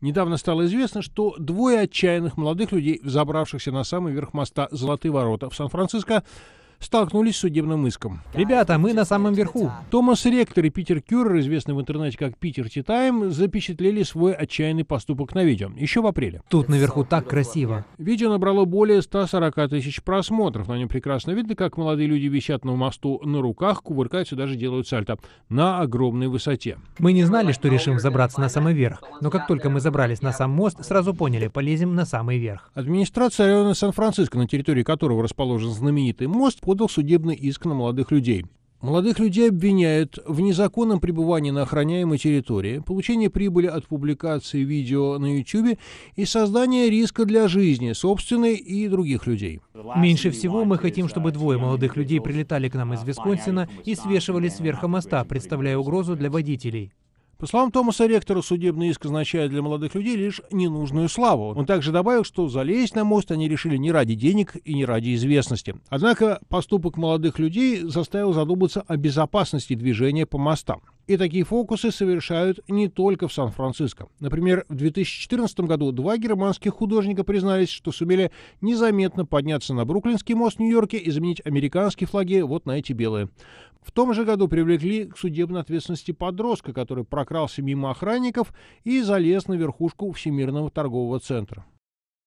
Недавно стало известно, что двое отчаянных молодых людей, взобравшихся на самый верх моста Золотые ворота в Сан-Франциско, столкнулись с судебным иском. Ребята, мы на самом верху. Томас Ректор и Питер Кюрер, известный в интернете как Питер Титайм, запечатлели свой отчаянный поступок на видео, еще в апреле. Тут наверху так красиво. Видео набрало более 140 тысяч просмотров. На нем прекрасно видно, как молодые люди висят на мосту на руках, кувыркаются, даже делают сальто на огромной высоте. Мы не знали, что решим забраться на самый верх, но как только мы забрались на сам мост, сразу поняли, полезем на самый верх. Администрация района Сан-Франциско, на территории которого расположен знаменитый мост, подал судебный иск на молодых людей. Молодых людей обвиняют в незаконном пребывании на охраняемой территории, получении прибыли от публикации видео на YouTube и создании риска для жизни собственной и других людей. Меньше всего мы хотим, чтобы двое молодых людей прилетали к нам из Висконсина и свешивались сверху моста, представляя угрозу для водителей. По словам Томаса Ректора, судебный иск означает для молодых людей лишь ненужную славу. Он также добавил, что залезть на мост они решили не ради денег и не ради известности. Однако поступок молодых людей заставил задуматься о безопасности движения по мостам. И такие фокусы совершают не только в Сан-Франциско. Например, в 2014 году два германских художника признались, что сумели незаметно подняться на Бруклинский мост в Нью-Йорке и заменить американские флаги вот на эти белые. В том же году привлекли к судебной ответственности подростка, который прокрался мимо охранников и залез на верхушку Всемирного торгового центра.